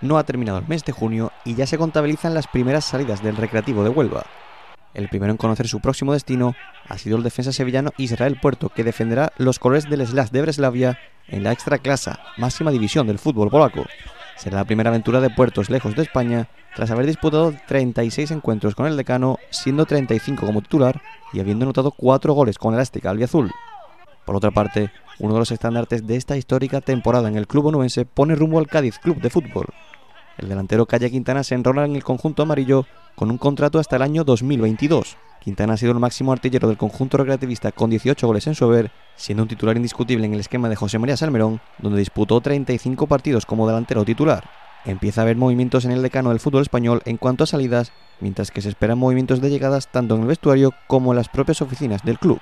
no ha terminado el mes de junio y ya se contabilizan las primeras salidas del recreativo de Huelva. El primero en conocer su próximo destino ha sido el defensa sevillano Israel Puerto, que defenderá los colores del Slash de Breslavia en la Extraclasa, máxima división del fútbol polaco. Será la primera aventura de puertos lejos de España, tras haber disputado 36 encuentros con el decano, siendo 35 como titular y habiendo anotado 4 goles con el elástica azul. Por otra parte, uno de los estandartes de esta histórica temporada en el club onubense pone rumbo al Cádiz Club de Fútbol, el delantero Calle Quintana se enrola en el conjunto amarillo con un contrato hasta el año 2022. Quintana ha sido el máximo artillero del conjunto recreativista con 18 goles en su haber, siendo un titular indiscutible en el esquema de José María Salmerón, donde disputó 35 partidos como delantero titular. Empieza a haber movimientos en el decano del fútbol español en cuanto a salidas, mientras que se esperan movimientos de llegadas tanto en el vestuario como en las propias oficinas del club.